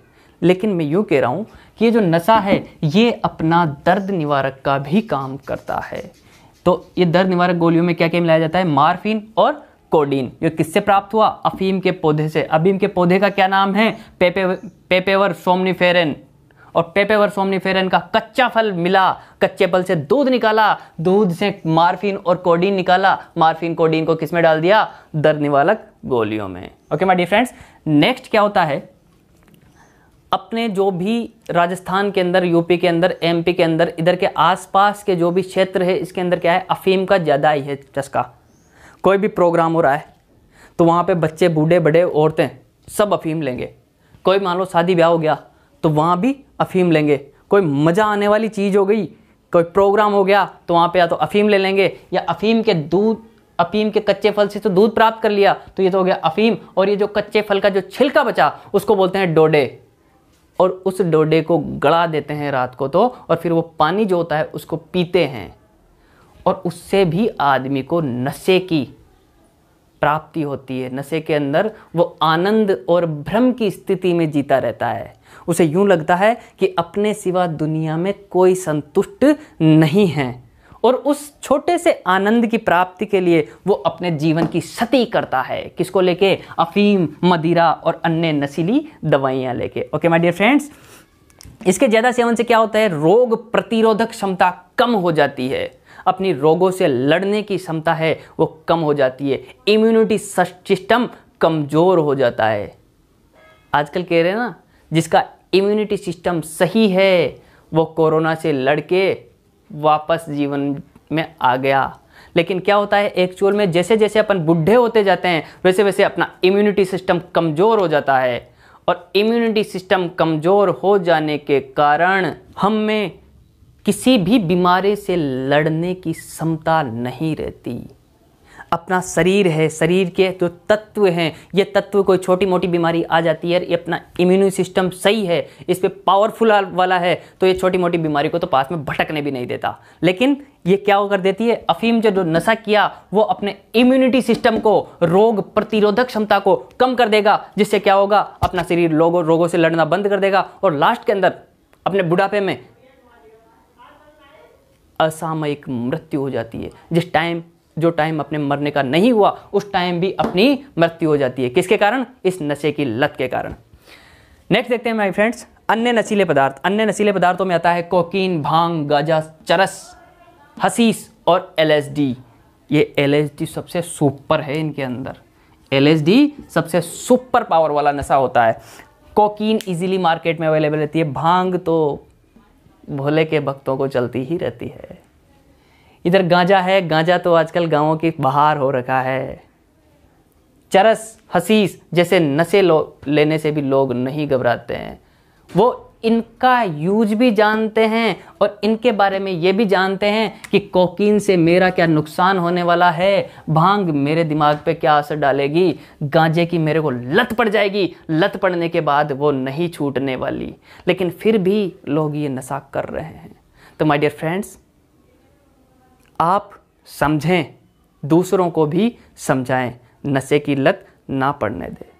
लेकिन मैं यूँ कह रहा हूँ कि ये जो नशा है ये अपना दर्द निवारक का भी काम करता है तो ये दर्द निवारक गोलियों में क्या क्या मिलाया जाता है मार्फिन और कोडीन जो किससे प्राप्त हुआ अफीम के पौधे से अफीम के पौधे का क्या नाम है पेपे पेपेवर सोमनीफेरन और पेपेवर सोमनीफेरन का कच्चा फल मिला कच्चे फल से दूध निकाला दूध से मार्फिन और कोडीन निकाला मार्फिन कोडीन को किस में डाल दिया दर्द निवारक गोलियों में okay my dear friends next क्या होता है अपने जो भी राजस्थान के अंदर यूपी के अंदर एमपी के अंदर इधर के आसपास के जो भी क्षेत्र है इसके अंदर क्या है अफीम का ज़्यादा ही है चस्का कोई भी प्रोग्राम हो रहा है तो वहाँ पे बच्चे बूढ़े बड़े औरतें सब अफीम लेंगे कोई मान लो शादी ब्याह हो गया तो वहाँ भी अफीम लेंगे कोई मज़ा आने वाली चीज़ हो गई कोई प्रोग्राम हो गया तो वहाँ पर या तो अफीम ले लेंगे या अफीम के दूध अफीम के कच्चे फल से तो दूध प्राप्त कर लिया तो ये तो हो गया अफीम और ये जो कच्चे फल का जो छिलका बचा उसको बोलते हैं डोडे और उस डोडे को गड़ा देते हैं रात को तो और फिर वो पानी जो होता है उसको पीते हैं और उससे भी आदमी को नशे की प्राप्ति होती है नशे के अंदर वो आनंद और भ्रम की स्थिति में जीता रहता है उसे यूं लगता है कि अपने सिवा दुनिया में कोई संतुष्ट नहीं है और उस छोटे से आनंद की प्राप्ति के लिए वो अपने जीवन की सती करता है किसको लेके अफीम मदिरा और अन्य नशीली दवाइयां लेके ओके माय डियर फ्रेंड्स इसके ज़्यादा सेवन से क्या होता है रोग प्रतिरोधक क्षमता कम हो जाती है अपनी रोगों से लड़ने की क्षमता है वो कम हो जाती है इम्यूनिटी सिस्टम कमज़ोर हो जाता है आजकल कह रहे हैं ना जिसका इम्यूनिटी सिस्टम सही है वो कोरोना से लड़के वापस जीवन में आ गया लेकिन क्या होता है एक्चुअल में जैसे जैसे अपन बुढ़े होते जाते हैं वैसे वैसे अपना इम्यूनिटी सिस्टम कमज़ोर हो जाता है और इम्यूनिटी सिस्टम कमज़ोर हो जाने के कारण हम में किसी भी बीमारी से लड़ने की क्षमता नहीं रहती अपना शरीर है शरीर के जो तत्व हैं ये तत्व कोई छोटी मोटी बीमारी आ जाती है ये अपना इम्यून सिस्टम सही है इस पर पावरफुल वाला है तो ये छोटी मोटी बीमारी को तो पास में भटकने भी नहीं देता लेकिन ये क्या कर देती है अफीम जो नशा किया वो अपने इम्यूनिटी सिस्टम को रोग प्रतिरोधक क्षमता को कम कर देगा जिससे क्या होगा अपना शरीर लोगों रोगों से लड़ना बंद कर देगा और लास्ट के अंदर अपने बुढ़ापे में असामयिक मृत्यु हो जाती है जिस टाइम जो टाइम अपने मरने का नहीं हुआ उस टाइम भी अपनी मृत्यु हो जाती है किसके कारण इस नशे की लत के कारण नेक्स्ट देखते हैं माई फ्रेंड्स अन्य नशीले पदार्थ अन्य नशीले पदार्थों में आता है कोकीन भांग गाजा चरस हसीस और एल ये एल सबसे सुपर है इनके अंदर एल सबसे सुपर पावर वाला नशा होता है कोकीन इजीली मार्केट में अवेलेबल रहती है भांग तो भोले के भक्तों को चलती ही रहती है इधर गांजा है गांजा तो आजकल गांवों के बाहर हो रखा है चरस हसीस जैसे नशे लेने से भी लोग नहीं घबराते हैं वो इनका यूज भी जानते हैं और इनके बारे में ये भी जानते हैं कि कोकीन से मेरा क्या नुकसान होने वाला है भांग मेरे दिमाग पे क्या असर डालेगी गांजे की मेरे को लत पड़ जाएगी लत पड़ने के बाद वो नहीं छूटने वाली लेकिन फिर भी लोग ये नशा कर रहे हैं तो माय डियर फ्रेंड्स आप समझें दूसरों को भी समझाएं नशे की लत ना पड़ने दें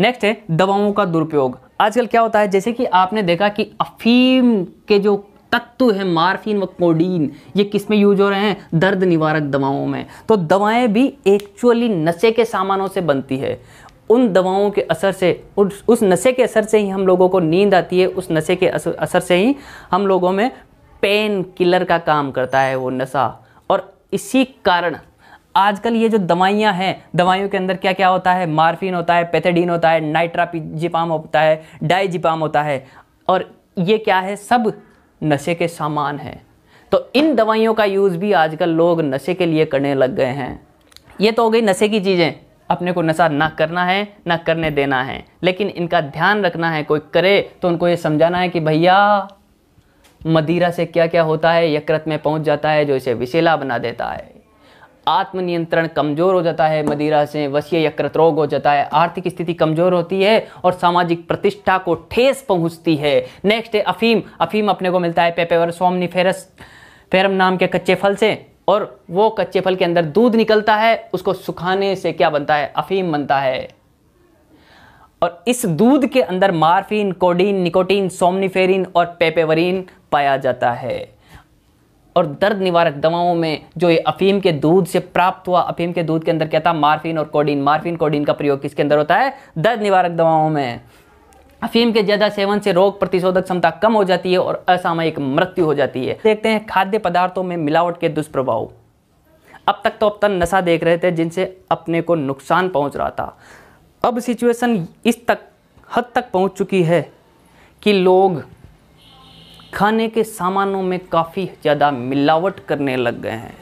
नेक्स्ट है दवाओं का दुरुपयोग आजकल क्या होता है जैसे कि आपने देखा कि अफीम के जो तत्व है मार्फिन व कोडीन ये किस में यूज हो रहे हैं दर्द निवारक दवाओं में तो दवाएं भी एक्चुअली नशे के सामानों से बनती है उन दवाओं के असर से उस नशे के असर से ही हम लोगों को नींद आती है उस नशे के असर से ही हम लोगों में पेन किलर का काम करता है वो नशा और इसी कारण आजकल ये जो दवाइयाँ हैं दवाइयों के अंदर क्या क्या होता है मार्फिन होता है पैथेडीन होता है नाइट्रापिजिपाम होता है डाइजिपाम होता है और ये क्या है सब नशे के सामान हैं तो इन दवाइयों का यूज़ भी आजकल लोग नशे के लिए करने लग गए हैं ये तो हो गई नशे की चीज़ें अपने को नशा ना करना है ना करने देना है लेकिन इनका ध्यान रखना है कोई करे तो उनको ये समझाना है कि भैया मदिरा से क्या क्या होता है यकृत में पहुंच जाता है जो इसे विशेला बना देता है आत्मनियंत्रण कमज़ोर हो जाता है मदिरा से वसीय यकृत रोग हो जाता है आर्थिक स्थिति कमज़ोर होती है और सामाजिक प्रतिष्ठा को ठेस पहुंचती है नेक्स्ट है अफीम अफीम अपने को मिलता है पेपेवर फेरस फेरम नाम के कच्चे फल से और वो कच्चे फल के अंदर दूध निकलता है उसको सुखाने से क्या बनता है अफीम बनता है और इस दूध के अंदर मार्फिन कोडीन निकोटीन सोमनीफेरिन और पेपेवरिन पाया जाता है और दर्द निवारक दवाओं में जो ये अफीम के दूध से प्राप्त हुआ अफीम के दूध के अंदर क्या था मार्फिन और कोडीन मार्फिन कोडीन का प्रयोग किसके अंदर होता है दर्द निवारक दवाओं में अफीम के ज़्यादा सेवन से रोग प्रतिशोधक क्षमता कम हो जाती है और असामयिक मृत्यु हो जाती है देखते हैं खाद्य पदार्थों में मिलावट के दुष्प्रभाव अब तक तो अब तक नशा देख रहे थे जिनसे अपने को नुकसान पहुंच रहा था अब सिचुएशन इस तक हद तक पहुंच चुकी है कि लोग खाने के सामानों में काफ़ी ज़्यादा मिलावट करने लग गए हैं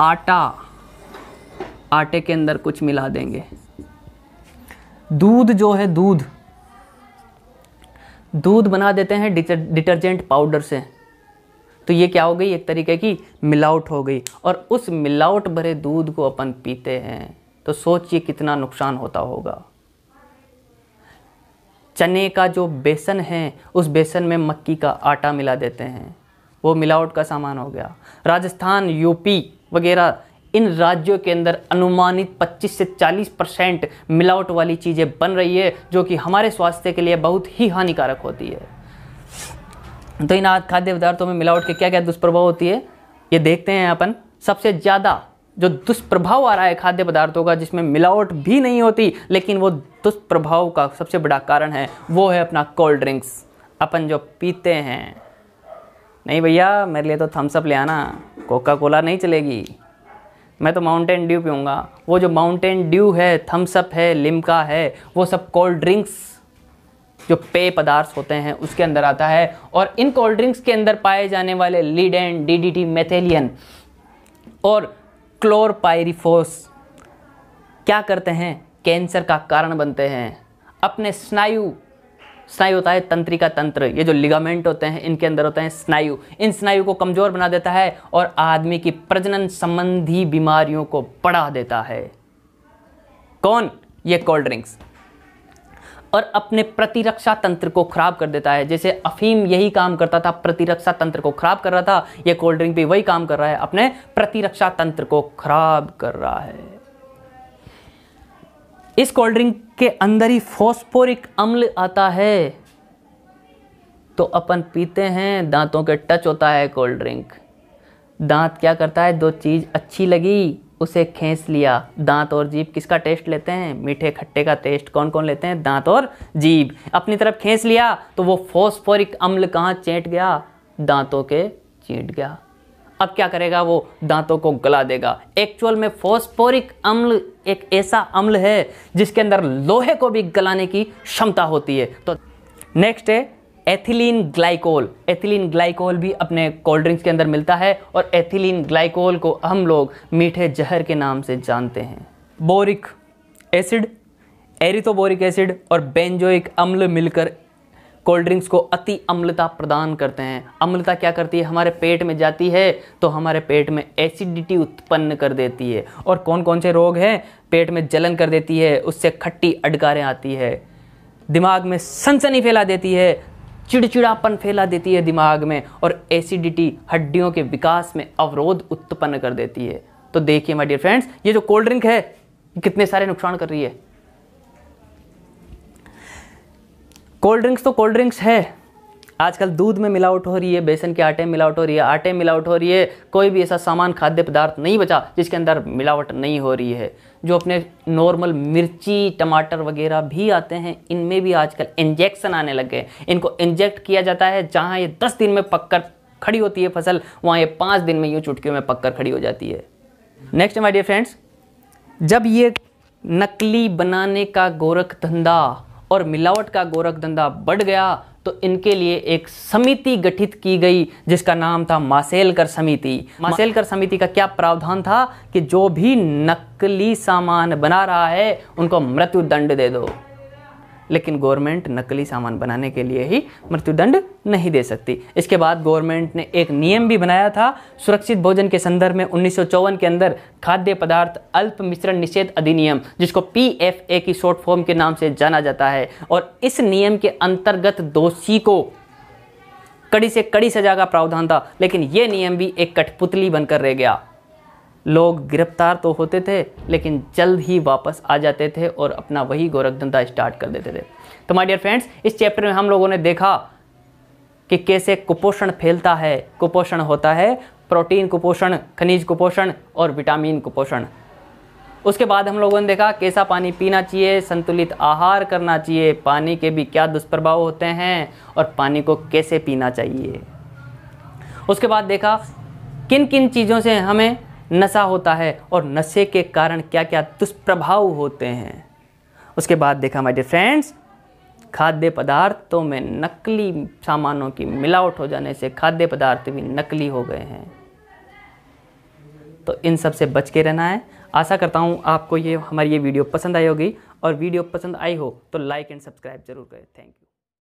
आटा आटे के अंदर कुछ मिला देंगे दूध जो है दूध दूध बना देते हैं डिटर्जेंट पाउडर से तो ये क्या हो गई एक तरीके की मिलावट हो गई और उस मिलावट भरे दूध को अपन पीते हैं तो सोचिए कितना नुकसान होता होगा चने का जो बेसन है उस बेसन में मक्की का आटा मिला देते हैं वो मिलावट का सामान हो गया राजस्थान यूपी वगैरह इन राज्यों के अंदर अनुमानित 25 से 40 परसेंट मिलावट वाली चीज़ें बन रही है जो कि हमारे स्वास्थ्य के लिए बहुत ही हानिकारक होती है तो इन खाद्य पदार्थों में मिलावट के क्या क्या दुष्प्रभाव होती है ये देखते हैं अपन सबसे ज़्यादा जो दुष्प्रभाव आ रहा है खाद्य पदार्थों का जिसमें मिलावट भी नहीं होती लेकिन वो दुष्प्रभाव का सबसे बड़ा कारण है वो है अपना कोल्ड ड्रिंक्स अपन जो पीते हैं नहीं भैया मेरे लिए तो थम्सअप ले आना कोका कोला नहीं चलेगी मैं तो माउंटेन ड्यू पीऊँगा वो जो माउंटेन ड्यू है थम्सअप है लिमका है वो सब कोल्ड ड्रिंक्स जो पेय पदार्थ होते हैं उसके अंदर आता है और इन कोल्ड ड्रिंक्स के अंदर पाए जाने वाले लीडेन टी मेथेलियन और क्लोरपायरिफोस क्या करते हैं कैंसर का कारण बनते हैं अपने स्नायु स्नायु होता है तंत्रिका तंत्र ये जो लिगामेंट होते हैं इनके अंदर होते हैं स्नायु इन स्नायु को कमज़ोर बना देता है और आदमी की प्रजनन संबंधी बीमारियों को बढ़ा देता है कौन ये कोल्ड ड्रिंक्स और अपने प्रतिरक्षा तंत्र को खराब कर देता है जैसे अफीम यही काम करता था प्रतिरक्षा तंत्र को खराब कर रहा था यह कोल्ड ड्रिंक भी वही काम कर रहा है अपने प्रतिरक्षा तंत्र को खराब कर रहा है इस कोल्ड ड्रिंक के अंदर ही फोस्फोरिक अम्ल आता है तो अपन पीते हैं दांतों के टच होता है कोल्ड ड्रिंक दांत क्या करता है दो चीज़ अच्छी लगी उसे खींच लिया दांत और जीभ किसका टेस्ट लेते हैं मीठे खट्टे का टेस्ट कौन कौन लेते हैं दांत और जीभ अपनी तरफ खींच लिया तो वो फॉस्फोरिक अम्ल कहाँ चेंट गया दांतों के चीट गया अब क्या करेगा वो दांतों को गला देगा एक्चुअल में फॉस्फोरिक अम्ल एक ऐसा अम्ल है जिसके अंदर लोहे को भी गलाने की क्षमता होती है तो नेक्स्ट है एथिलीन ग्लाइकोल एथिलीन ग्लाइकोल भी अपने कोल्ड ड्रिंक्स के अंदर मिलता है और एथिलीन ग्लाइकोल को हम लोग मीठे जहर के नाम से जानते हैं बोरिक एसिड एरिथोबोरिक एसिड और बेंजोइक अम्ल मिलकर कोल्ड ड्रिंक्स को अति अम्लता प्रदान करते हैं अम्लता क्या करती है हमारे पेट में जाती है तो हमारे पेट में एसिडिटी उत्पन्न कर देती है और कौन कौन से रोग हैं पेट में जलन कर देती है उससे खट्टी अडकारें आती है दिमाग में सनसनी फैला देती है चिड़चिड़ापन फैला देती है दिमाग में और एसिडिटी हड्डियों के विकास में अवरोध उत्पन्न कर देती है तो देखिए माय डियर फ्रेंड्स ये जो कोल्ड ड्रिंक है कितने सारे नुकसान कर रही है कोल्ड ड्रिंक्स तो कोल्ड ड्रिंक्स है आजकल दूध में मिलावट हो रही है बेसन के आटे में मिलावट हो रही है आटे में मिलावट हो रही है कोई भी ऐसा सामान खाद्य पदार्थ नहीं बचा जिसके अंदर मिलावट नहीं हो रही है जो अपने नॉर्मल मिर्ची टमाटर वगैरह भी आते हैं इनमें भी आजकल इंजेक्शन आने लग गए इनको इंजेक्ट किया जाता है जहाँ ये दस दिन में पककर खड़ी होती है फसल वहाँ ये पाँच दिन में यूँ चुटकियों में पककर खड़ी हो जाती है नेक्स्ट माई डियर फ्रेंड्स जब ये नकली बनाने का गोरख धंधा और मिलावट का गोरख धंधा बढ़ गया तो इनके लिए एक समिति गठित की गई जिसका नाम था मासेलकर समिति मासेलकर समिति का क्या प्रावधान था कि जो भी नकली सामान बना रहा है उनको मृत्यु दंड दे दो लेकिन गवर्नमेंट नकली सामान बनाने के लिए ही मृत्युदंड नहीं दे सकती इसके बाद गवर्नमेंट ने एक नियम भी बनाया था सुरक्षित भोजन के संदर्भ में उन्नीस के अंदर खाद्य पदार्थ अल्प मिश्रण निषेध अधिनियम जिसको पी की शॉर्ट फॉर्म के नाम से जाना जाता है और इस नियम के अंतर्गत दोषी को कड़ी से कड़ी सजा का प्रावधान था लेकिन यह नियम भी एक कठपुतली बनकर रह गया लोग गिरफ्तार तो होते थे लेकिन जल्द ही वापस आ जाते थे और अपना वही गोरखधंधा स्टार्ट कर देते थे तो माय डियर फ्रेंड्स इस चैप्टर में हम लोगों ने देखा कि कैसे कुपोषण फैलता है कुपोषण होता है प्रोटीन कुपोषण खनिज कुपोषण और विटामिन कुपोषण उसके बाद हम लोगों ने देखा कैसा पानी पीना चाहिए संतुलित आहार करना चाहिए पानी के भी क्या दुष्प्रभाव होते हैं और पानी को कैसे पीना चाहिए उसके बाद देखा किन किन चीज़ों से हमें नशा होता है और नशे के कारण क्या क्या दुष्प्रभाव होते हैं उसके बाद देखा माय डियर फ्रेंड्स खाद्य पदार्थों में नकली सामानों की मिलावट हो जाने से खाद्य पदार्थ भी नकली हो गए हैं तो इन सब से बच के रहना है आशा करता हूँ आपको ये हमारी ये वीडियो पसंद आई होगी और वीडियो पसंद आई हो तो लाइक एंड सब्सक्राइब जरूर करें थैंक यू